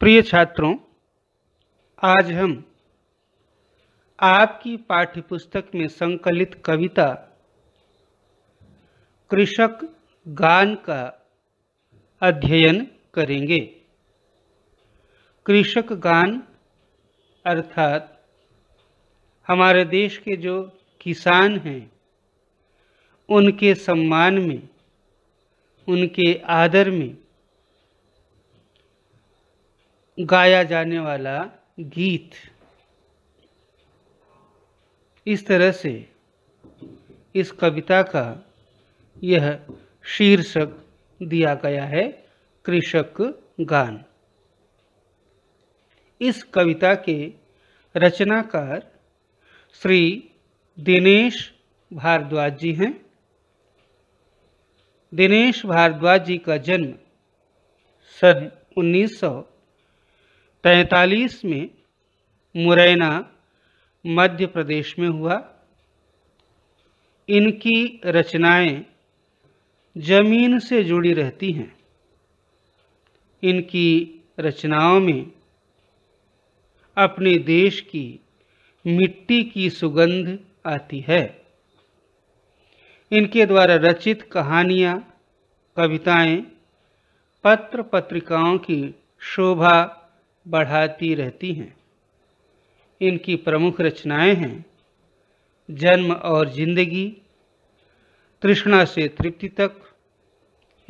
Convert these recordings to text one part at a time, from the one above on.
प्रिय छात्रों आज हम आपकी पाठ्यपुस्तक में संकलित कविता कृषक गान का अध्ययन करेंगे कृषक गान अर्थात हमारे देश के जो किसान हैं उनके सम्मान में उनके आदर में गाया जाने वाला गीत इस तरह से इस कविता का यह शीर्षक दिया गया है कृषक गान इस कविता के रचनाकार श्री दिनेश भारद्वाज जी हैं दिनेश भारद्वाज जी का जन्म सन उन्नीस तैतालीस में मुरैना मध्य प्रदेश में हुआ इनकी रचनाएं जमीन से जुड़ी रहती हैं इनकी रचनाओं में अपने देश की मिट्टी की सुगंध आती है इनके द्वारा रचित कहानियाँ कविताएँ पत्र पत्रिकाओं की शोभा बढ़ाती रहती हैं इनकी प्रमुख रचनाएं हैं जन्म और जिंदगी तृष्णा से तृप्ति तक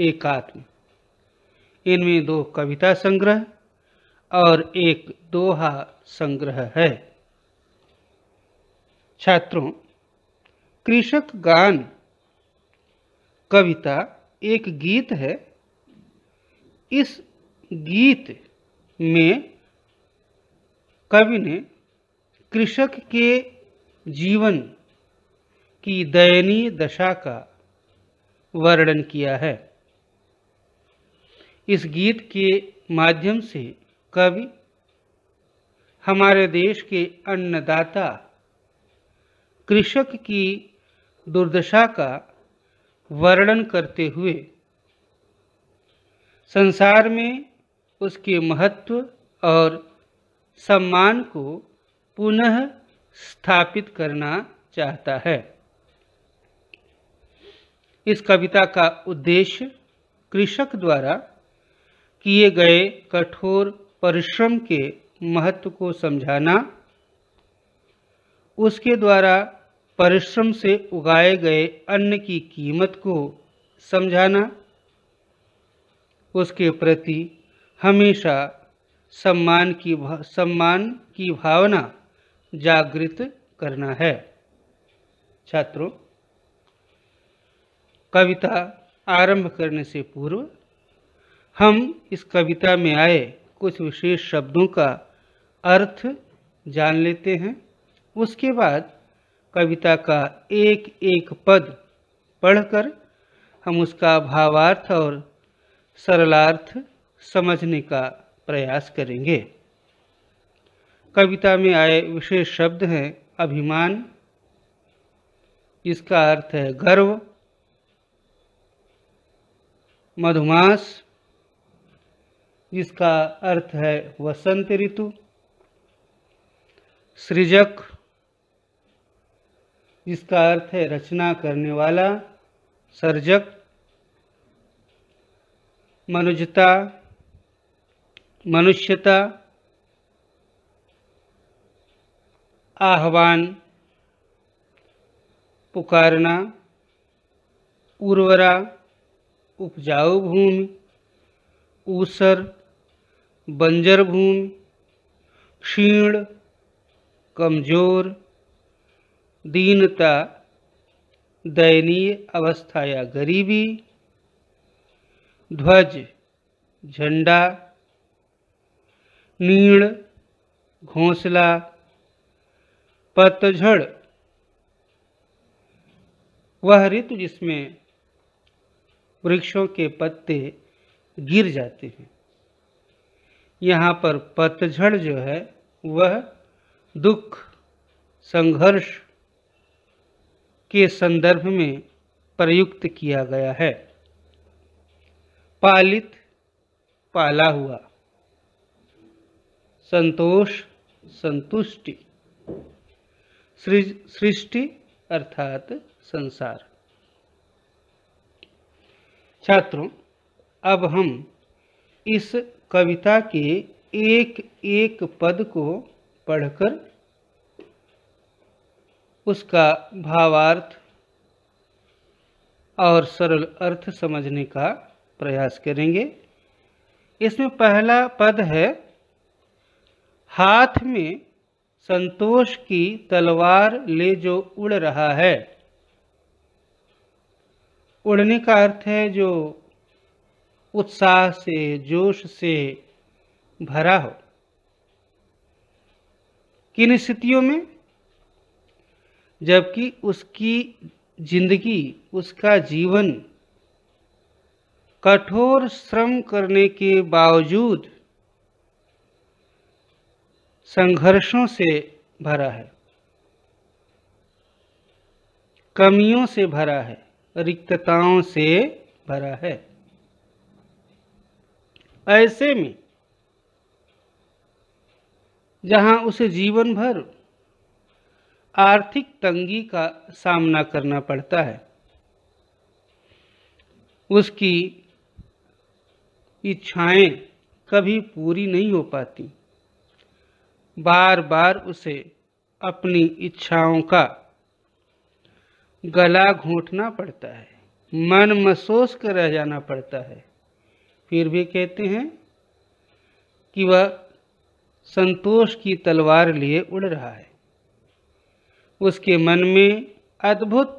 एकात्म इनमें दो कविता संग्रह और एक दोहा संग्रह है छात्रों कृषक गान कविता एक गीत है इस गीत में कवि ने कृषक के जीवन की दयनीय दशा का वर्णन किया है इस गीत के माध्यम से कवि हमारे देश के अन्नदाता कृषक की दुर्दशा का वर्णन करते हुए संसार में उसके महत्व और सम्मान को पुनः स्थापित करना चाहता है इस कविता का उद्देश्य कृषक द्वारा किए गए कठोर परिश्रम के महत्व को समझाना उसके द्वारा परिश्रम से उगाए गए अन्न की कीमत को समझाना उसके प्रति हमेशा सम्मान की सम्मान की भावना जागृत करना है छात्रों कविता आरंभ करने से पूर्व हम इस कविता में आए कुछ विशेष शब्दों का अर्थ जान लेते हैं उसके बाद कविता का एक एक पद पढ़कर हम उसका भावार्थ और सरलार्थ समझने का प्रयास करेंगे कविता में आए विशेष शब्द हैं अभिमान इसका अर्थ है गर्व मधुमास जिसका अर्थ है वसंत ऋतु सृजक जिसका अर्थ है रचना करने वाला सर्जक मनुजता मनुष्यता आह्वान पुकारना उर्वरा उपजाऊ भूमि ऊसर बंजर भूमि क्षीण कमजोर दीनता दयनीय अवस्था या गरीबी ध्वज झंडा लीण घोंसला पतझड़ वह ऋतु जिसमें वृक्षों के पत्ते गिर जाते हैं यहाँ पर पतझड़ जो है वह दुख संघर्ष के संदर्भ में प्रयुक्त किया गया है पालित पाला हुआ संतोष संतुष्टि सृष्टि अर्थात संसार छात्रों अब हम इस कविता के एक एक पद को पढ़कर उसका भावार्थ और सरल अर्थ समझने का प्रयास करेंगे इसमें पहला पद है हाथ में संतोष की तलवार ले जो उड़ रहा है उड़ने का अर्थ है जो उत्साह से जोश से भरा हो किन स्थितियों में जबकि उसकी जिंदगी उसका जीवन कठोर श्रम करने के बावजूद संघर्षों से भरा है कमियों से भरा है रिक्तताओं से भरा है ऐसे में जहां उसे जीवन भर आर्थिक तंगी का सामना करना पड़ता है उसकी इच्छाएं कभी पूरी नहीं हो पाती बार बार उसे अपनी इच्छाओं का गला घोंटना पड़ता है मन महसूस कर रह जाना पड़ता है फिर भी कहते हैं कि वह संतोष की तलवार लिए उड़ रहा है उसके मन में अद्भुत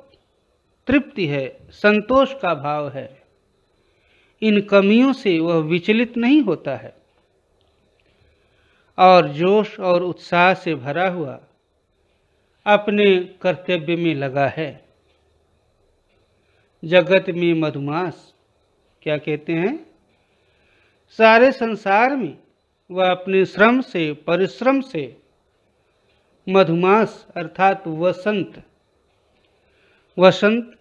तृप्ति है संतोष का भाव है इन कमियों से वह विचलित नहीं होता है और जोश और उत्साह से भरा हुआ अपने कर्तव्य में लगा है जगत में मधुमास क्या कहते हैं सारे संसार में वह अपने श्रम से परिश्रम से मधुमास अर्थात वसंत वसंत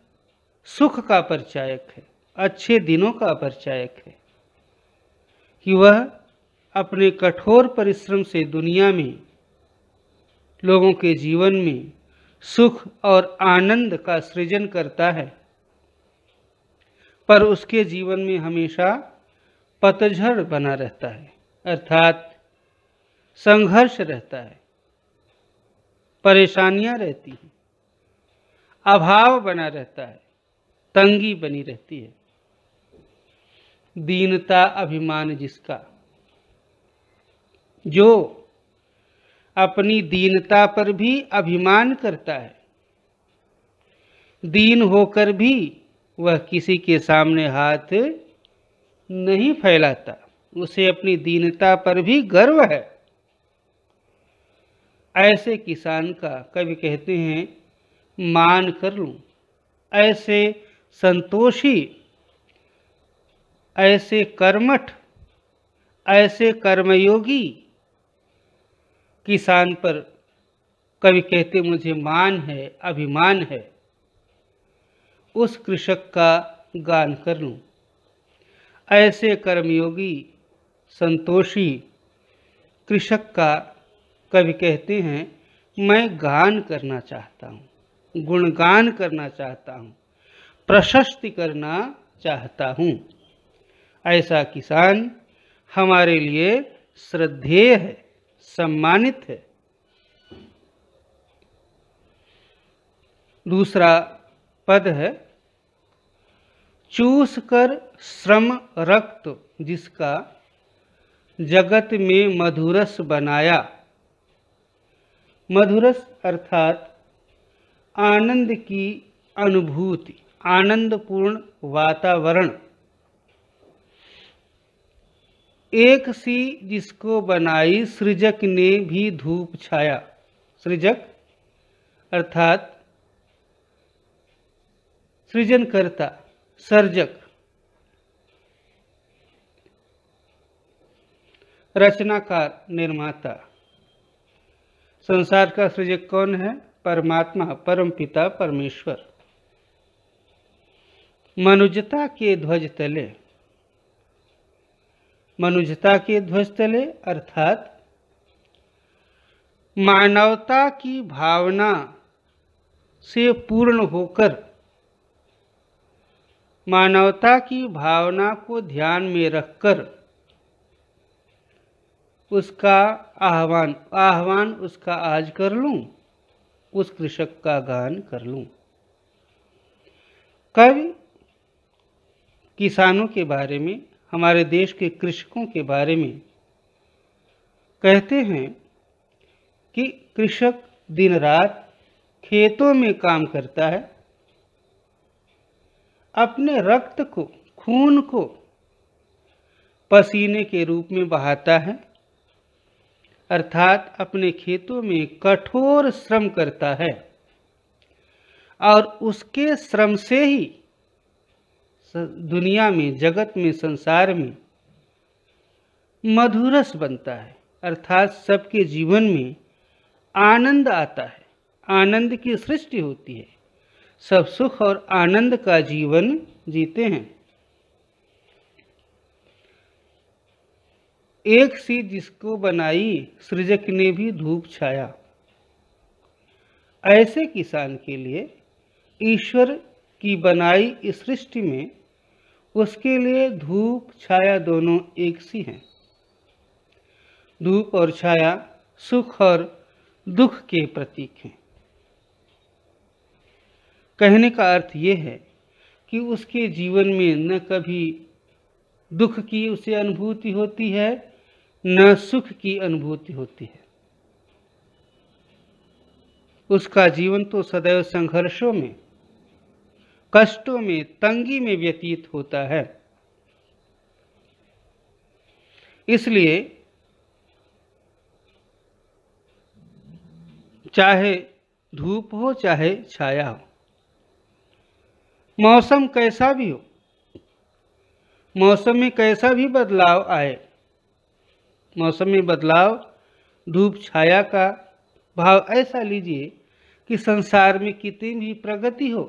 सुख का परिचायक है अच्छे दिनों का परिचायक है कि वह अपने कठोर परिश्रम से दुनिया में लोगों के जीवन में सुख और आनंद का सृजन करता है पर उसके जीवन में हमेशा पतझड़ बना रहता है अर्थात संघर्ष रहता है परेशानियां रहती हैं अभाव बना रहता है तंगी बनी रहती है दीनता अभिमान जिसका जो अपनी दीनता पर भी अभिमान करता है दीन होकर भी वह किसी के सामने हाथ नहीं फैलाता उसे अपनी दीनता पर भी गर्व है ऐसे किसान का कवि कहते हैं मान कर लूँ ऐसे संतोषी ऐसे कर्मठ ऐसे कर्मयोगी किसान पर कवि कहते मुझे मान है अभिमान है उस कृषक का गान कर लूँ ऐसे कर्मयोगी संतोषी कृषक का कवि कहते हैं मैं गान करना चाहता हूँ गुणगान करना चाहता हूँ प्रशस्ति करना चाहता हूँ ऐसा किसान हमारे लिए श्रद्धेय है सम्मानित है दूसरा पद है चूस कर श्रम रक्त जिसका जगत में मधुरस बनाया मधुरस अर्थात आनंद की अनुभूति आनंदपूर्ण वातावरण एक सी जिसको बनाई सृजक ने भी धूप छाया सृजक अर्थात सृजनकर्ता सर्जक रचनाकार निर्माता संसार का सृजक कौन है परमात्मा परम पिता परमेश्वर मनुजता के ध्वज तले मनुष्यता के ध्वजतले अर्थात मानवता की भावना से पूर्ण होकर मानवता की भावना को ध्यान में रखकर उसका आह्वान आह्वान उसका आज कर लूं उस कृषक का गान कर लूं कवि किसानों के बारे में हमारे देश के कृषकों के बारे में कहते हैं कि कृषक दिन रात खेतों में काम करता है अपने रक्त को खून को पसीने के रूप में बहाता है अर्थात अपने खेतों में कठोर श्रम करता है और उसके श्रम से ही दुनिया में जगत में संसार में मधुरस बनता है अर्थात सबके जीवन में आनंद आता है आनंद की सृष्टि होती है सब सुख और आनंद का जीवन जीते हैं एक सी जिसको बनाई सृजक ने भी धूप छाया ऐसे किसान के लिए ईश्वर की बनाई इस सृष्टि में उसके लिए धूप छाया दोनों एक सी हैं धूप और छाया सुख और दुख के प्रतीक हैं कहने का अर्थ ये है कि उसके जीवन में न कभी दुख की उसे अनुभूति होती है न सुख की अनुभूति होती है उसका जीवन तो सदैव संघर्षों में कष्टों में तंगी में व्यतीत होता है इसलिए चाहे धूप हो चाहे छाया हो मौसम कैसा भी हो मौसम में कैसा भी बदलाव आए मौसम में बदलाव धूप छाया का भाव ऐसा लीजिए कि संसार में कितनी भी प्रगति हो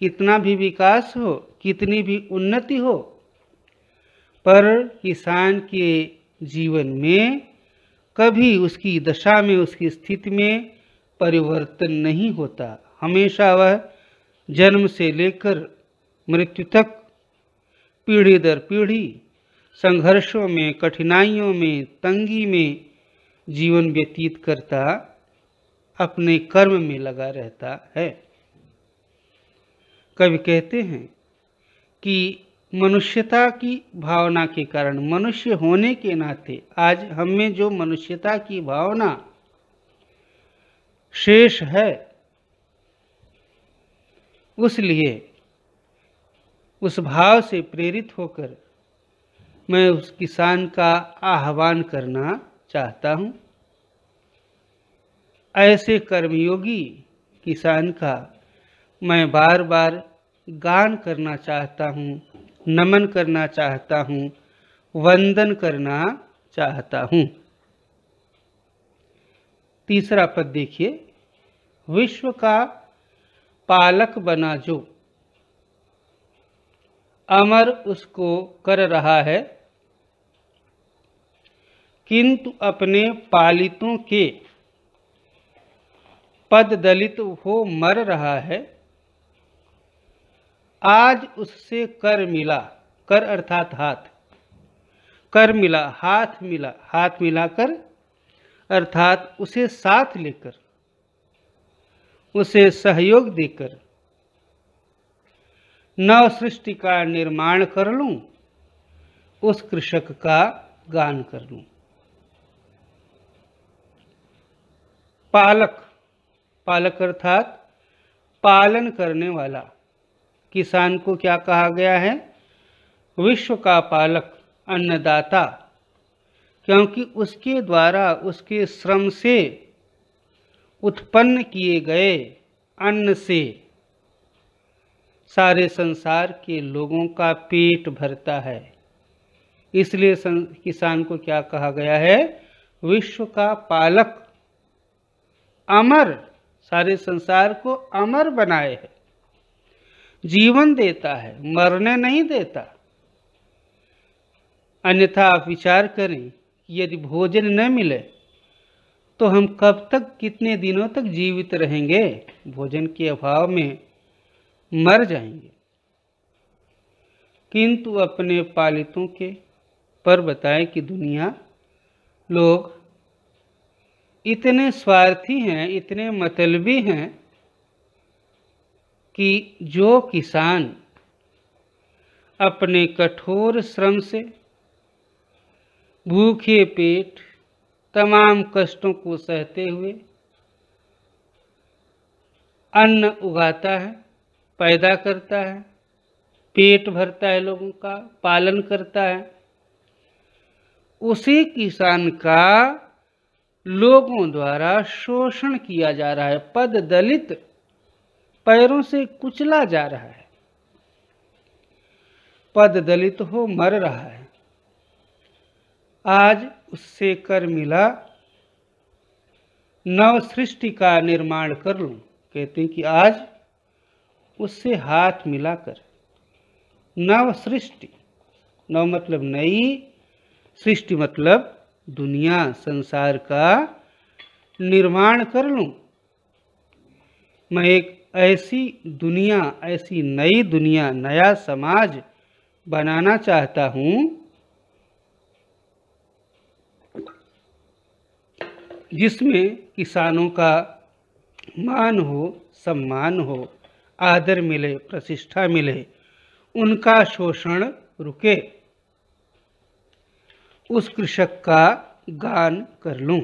कितना भी विकास हो कितनी भी उन्नति हो पर किसान के जीवन में कभी उसकी दशा में उसकी स्थिति में परिवर्तन नहीं होता हमेशा वह जन्म से लेकर मृत्यु तक पीढ़ी दर पीढ़ी संघर्षों में कठिनाइयों में तंगी में जीवन व्यतीत करता अपने कर्म में लगा रहता है कवि कहते हैं कि मनुष्यता की भावना के कारण मनुष्य होने के नाते आज हम में जो मनुष्यता की भावना शेष है उस लिए उस भाव से प्रेरित होकर मैं उस किसान का आह्वान करना चाहता हूँ ऐसे कर्मयोगी किसान का मैं बार बार गान करना चाहता हूँ नमन करना चाहता हूँ वंदन करना चाहता हूँ तीसरा पद देखिए विश्व का पालक बना जो अमर उसको कर रहा है किंतु अपने पालितों के पद दलित हो मर रहा है आज उससे कर मिला कर अर्थात हाथ कर मिला हाथ मिला हाथ मिलाकर अर्थात उसे साथ लेकर उसे सहयोग देकर नव सृष्टि का निर्माण कर लूं उस कृषक का गान कर लूं पालक पालक अर्थात पालन करने वाला किसान को क्या कहा गया है विश्व का पालक अन्नदाता क्योंकि उसके द्वारा उसके श्रम से उत्पन्न किए गए अन्न से सारे संसार के लोगों का पेट भरता है इसलिए किसान को क्या कहा गया है विश्व का पालक अमर सारे संसार को अमर बनाए है जीवन देता है मरने नहीं देता अन्यथा आप विचार करें यदि भोजन न मिले तो हम कब तक कितने दिनों तक जीवित रहेंगे भोजन के अभाव में मर जाएंगे किंतु अपने पालितों के पर बताए कि दुनिया लोग इतने स्वार्थी हैं इतने मतलबी हैं कि जो किसान अपने कठोर श्रम से भूखे पेट तमाम कष्टों को सहते हुए अन्न उगाता है पैदा करता है पेट भरता है लोगों का पालन करता है उसी किसान का लोगों द्वारा शोषण किया जा रहा है पद दलित पैरों से कुचला जा रहा है पद दलित हो मर रहा है आज उससे कर मिला नव सृष्टि का निर्माण कर लू कहते हैं कि आज उससे हाथ मिलाकर नव सृष्टि नव मतलब नई सृष्टि मतलब दुनिया संसार का निर्माण कर लू मैं एक ऐसी दुनिया ऐसी नई दुनिया नया समाज बनाना चाहता हूँ जिसमें किसानों का मान हो सम्मान हो आदर मिले प्रतिष्ठा मिले उनका शोषण रुके उस कृषक का गान कर लूँ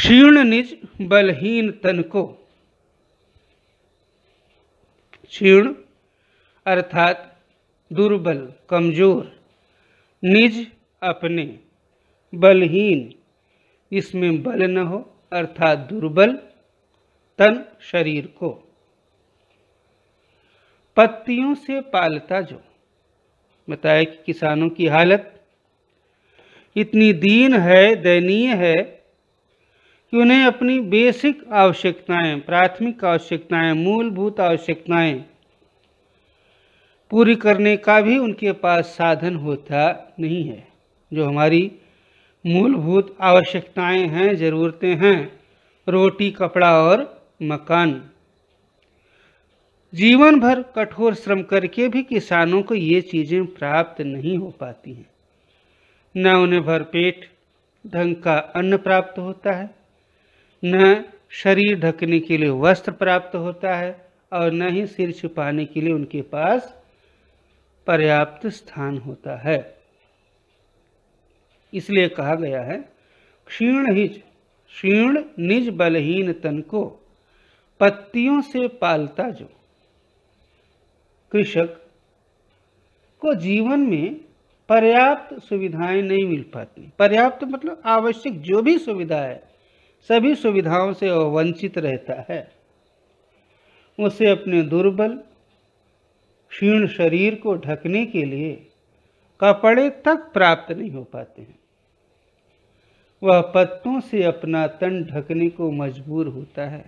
क्षीण निज बलहीन तन को क्षीण अर्थात दुर्बल कमजोर निज अपने बलहीन इसमें बल न हो अर्थात दुर्बल तन शरीर को पत्तियों से पालता जो बताया कि किसानों की हालत इतनी दीन है दयनीय है कि उन्हें अपनी बेसिक आवश्यकताएं प्राथमिक आवश्यकताएं मूलभूत आवश्यकताएं पूरी करने का भी उनके पास साधन होता नहीं है जो हमारी मूलभूत आवश्यकताएं हैं ज़रूरतें हैं रोटी कपड़ा और मकान जीवन भर कठोर श्रम करके भी किसानों को ये चीज़ें प्राप्त नहीं हो पाती हैं न उन्हें भरपेट ढंग का अन्न प्राप्त होता है न शरीर ढकने के लिए वस्त्र प्राप्त होता है और न ही सिर छिपाने के लिए उनके पास पर्याप्त स्थान होता है इसलिए कहा गया है क्षीण हिज क्षीण निज बलहीन तन को पत्तियों से पालता जो कृषक को जीवन में पर्याप्त सुविधाएं नहीं मिल पाती पर्याप्त मतलब आवश्यक जो भी सुविधा है सभी सुविधाओं से वंचित रहता है उसे अपने दुर्बल क्षीण शरीर को ढकने के लिए कपड़े तक प्राप्त नहीं हो पाते हैं वह पत्तों से अपना तन ढकने को मजबूर होता है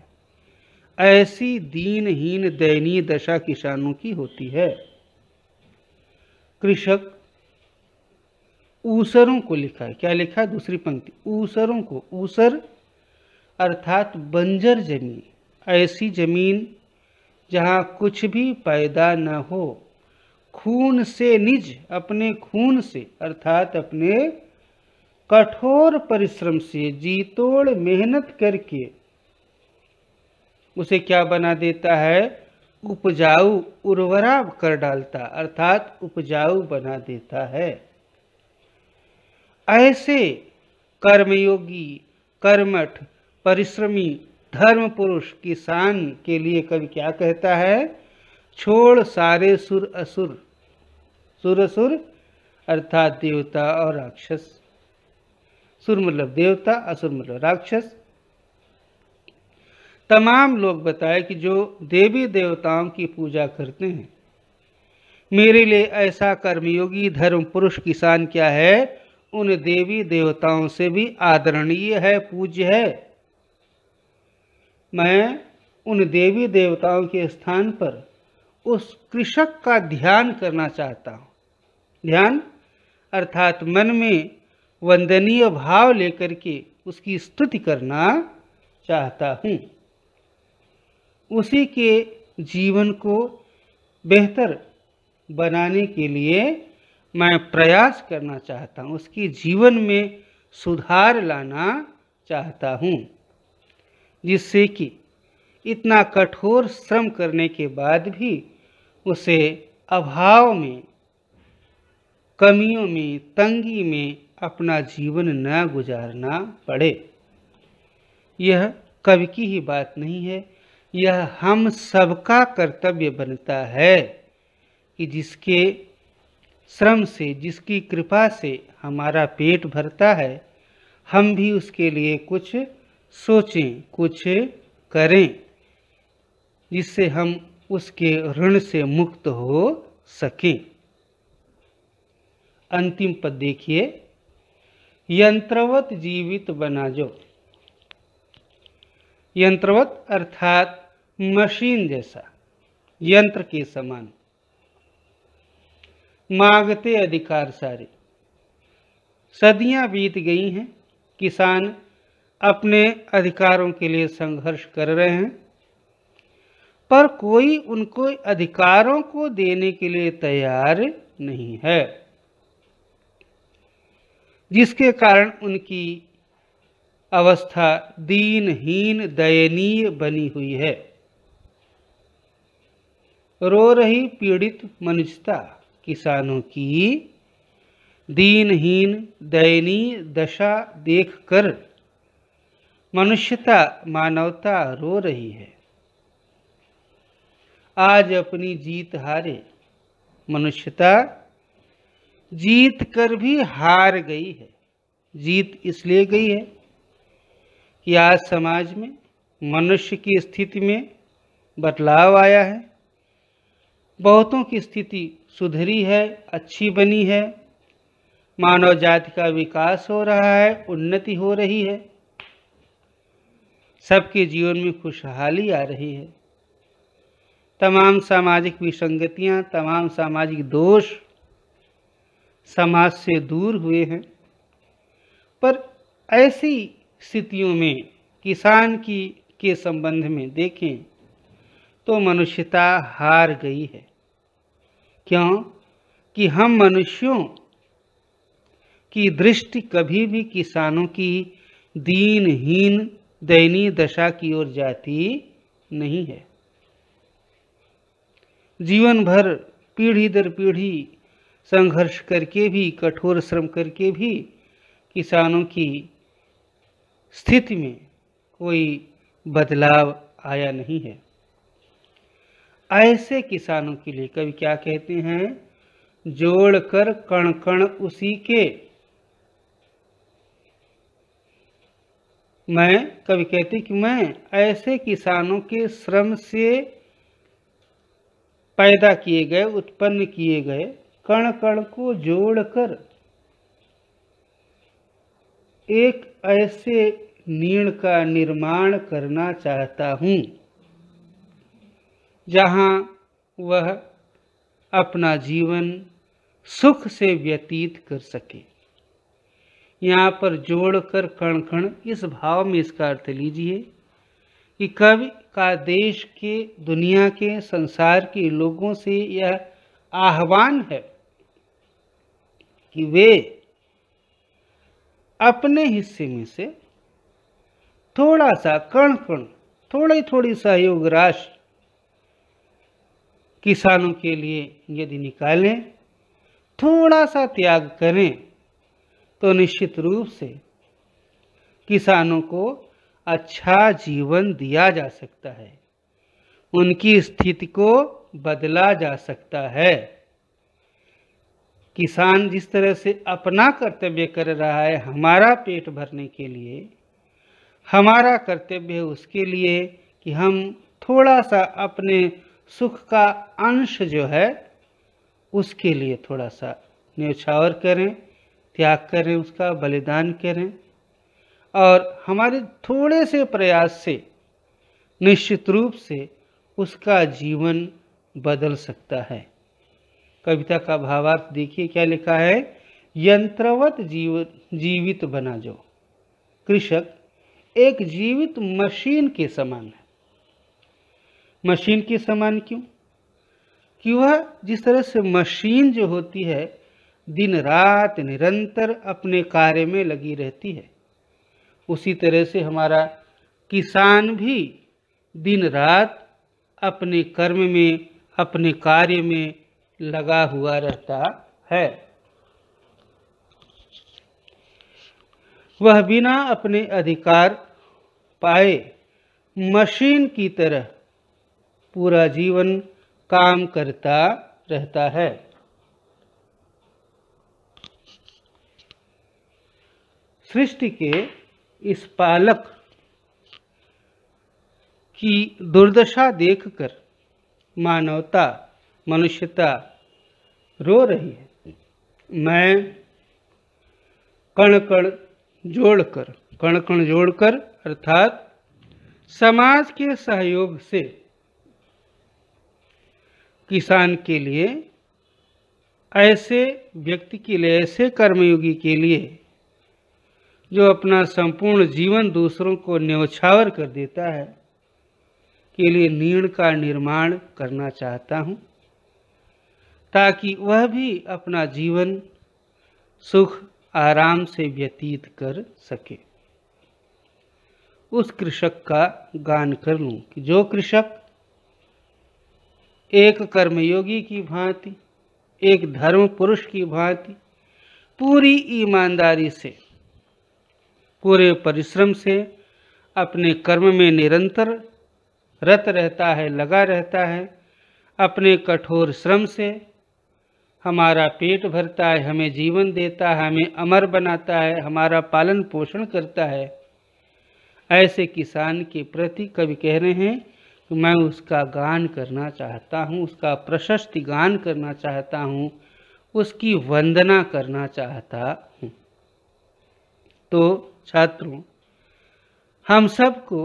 ऐसी दीनहीन दयनीय दशा किसानों की होती है कृषक ऊसरों को लिखा है क्या लिखा है दूसरी पंक्ति ऊसरों को ऊसर अर्थात बंजर जमीन ऐसी जमीन जहाँ कुछ भी पैदा न हो खून से निज अपने खून से अर्थात अपने कठोर परिश्रम से जीतोड़ मेहनत करके उसे क्या बना देता है उपजाऊ उर्वरा कर डालता अर्थात उपजाऊ बना देता है ऐसे कर्मयोगी कर्मठ परिश्रमी धर्म पुरुष किसान के लिए कवि क्या कहता है छोड़ सारे सुर असुर सुर असुर अर्थात देवता और राक्षस सुर मतलब देवता असुर मतलब राक्षस तमाम लोग बताए कि जो देवी देवताओं की पूजा करते हैं मेरे लिए ऐसा कर्मयोगी धर्म पुरुष किसान क्या है उन देवी देवताओं से भी आदरणीय है पूज्य है मैं उन देवी देवताओं के स्थान पर उस कृषक का ध्यान करना चाहता हूँ ध्यान अर्थात मन में वंदनीय भाव लेकर के उसकी स्तुति करना चाहता हूँ उसी के जीवन को बेहतर बनाने के लिए मैं प्रयास करना चाहता हूँ उसके जीवन में सुधार लाना चाहता हूँ जिससे कि इतना कठोर श्रम करने के बाद भी उसे अभाव में कमियों में तंगी में अपना जीवन न गुजारना पड़े यह कवि की ही बात नहीं है यह हम सबका कर्तव्य बनता है कि जिसके श्रम से जिसकी कृपा से हमारा पेट भरता है हम भी उसके लिए कुछ सोचें कुछ करें जिससे हम उसके ऋण से मुक्त हो सकें अंतिम पद देखिए यंत्रवत जीवित बना जो यंत्रवत अर्थात मशीन जैसा यंत्र के समान मांगते अधिकार सारे सदियां बीत गई हैं किसान अपने अधिकारों के लिए संघर्ष कर रहे हैं पर कोई उनको अधिकारों को देने के लिए तैयार नहीं है जिसके कारण उनकी अवस्था दीनहीन दयनीय बनी हुई है रो रही पीड़ित मनुष्यता किसानों की दीनहीन दयनीय दशा देखकर मनुष्यता मानवता रो रही है आज अपनी जीत हारे मनुष्यता जीत कर भी हार गई है जीत इसलिए गई है कि आज समाज में मनुष्य की स्थिति में बदलाव आया है बहुतों की स्थिति सुधरी है अच्छी बनी है मानव जाति का विकास हो रहा है उन्नति हो रही है सबके जीवन में खुशहाली आ रही है तमाम सामाजिक विसंगतियां, तमाम सामाजिक दोष समाज से दूर हुए हैं पर ऐसी स्थितियों में किसान की के संबंध में देखें तो मनुष्यता हार गई है क्यों कि हम मनुष्यों की दृष्टि कभी भी किसानों की दीनहीन दयनीय दशा की ओर जाती नहीं है जीवन भर पीढ़ी दर पीढ़ी संघर्ष करके भी कठोर श्रम करके भी किसानों की स्थिति में कोई बदलाव आया नहीं है ऐसे किसानों के लिए कभी क्या कहते हैं जोड़कर कण कण उसी के मैं कभी कहती कि मैं ऐसे किसानों के श्रम से पैदा किए गए उत्पन्न किए गए कण कण को जोड़कर एक ऐसे नीण का निर्माण करना चाहता हूँ जहाँ वह अपना जीवन सुख से व्यतीत कर सके यहाँ पर जोड़कर कण कण इस भाव में इसका अर्थ लीजिए कि कवि का देश के दुनिया के संसार के लोगों से यह आह्वान है कि वे अपने हिस्से में से थोड़ा सा कण कण थोड़ी थोड़ी सहयोग राशि किसानों के लिए यदि निकालें थोड़ा सा त्याग करें तो निश्चित रूप से किसानों को अच्छा जीवन दिया जा सकता है उनकी स्थिति को बदला जा सकता है किसान जिस तरह से अपना कर्तव्य कर रहा है हमारा पेट भरने के लिए हमारा कर्तव्य है उसके लिए कि हम थोड़ा सा अपने सुख का अंश जो है उसके लिए थोड़ा सा न्यौछावर करें त्याग करें उसका बलिदान करें और हमारे थोड़े से प्रयास से निश्चित रूप से उसका जीवन बदल सकता है कविता का भावार्थ देखिए क्या लिखा है यंत्रवत जीव जीवित बना जो कृषक एक जीवित मशीन के समान है मशीन के समान क्यों कि वह जिस तरह से मशीन जो होती है दिन रात निरंतर अपने कार्य में लगी रहती है उसी तरह से हमारा किसान भी दिन रात अपने कर्म में अपने कार्य में लगा हुआ रहता है वह बिना अपने अधिकार पाए मशीन की तरह पूरा जीवन काम करता रहता है सृष्टि के इस पालक की दुर्दशा देखकर मानवता मनुष्यता रो रही है मैं कण कण जोड़कर कण कण जोड़कर अर्थात समाज के सहयोग से किसान के लिए ऐसे व्यक्ति के लिए ऐसे कर्मयोगी के लिए जो अपना संपूर्ण जीवन दूसरों को न्यौछावर कर देता है के लिए नीण का निर्माण करना चाहता हूँ ताकि वह भी अपना जीवन सुख आराम से व्यतीत कर सके उस कृषक का गान कर लूँ कि जो कृषक एक कर्मयोगी की भांति एक धर्म पुरुष की भांति पूरी ईमानदारी से पूरे परिश्रम से अपने कर्म में निरंतर रत रहता है लगा रहता है अपने कठोर श्रम से हमारा पेट भरता है हमें जीवन देता है हमें अमर बनाता है हमारा पालन पोषण करता है ऐसे किसान के प्रति कवि कह रहे हैं कि मैं उसका गान करना चाहता हूँ उसका प्रशस्ति गान करना चाहता हूँ उसकी वंदना करना चाहता हूँ तो छात्रों हम सबको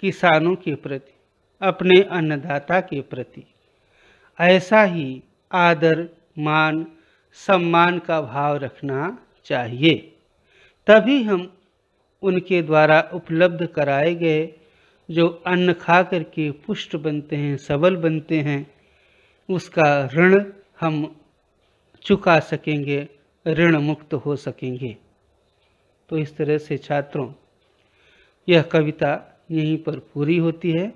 किसानों के प्रति अपने अन्नदाता के प्रति ऐसा ही आदर मान सम्मान का भाव रखना चाहिए तभी हम उनके द्वारा उपलब्ध कराए गए जो अन्न खा करके पुष्ट बनते हैं सबल बनते हैं उसका ऋण हम चुका सकेंगे ऋण मुक्त हो सकेंगे तो इस तरह से छात्रों यह कविता यहीं पर पूरी होती है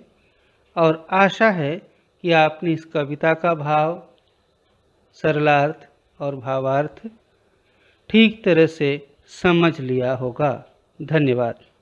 और आशा है कि आपने इस कविता का भाव सरलार्थ और भावार्थ ठीक तरह से समझ लिया होगा धन्यवाद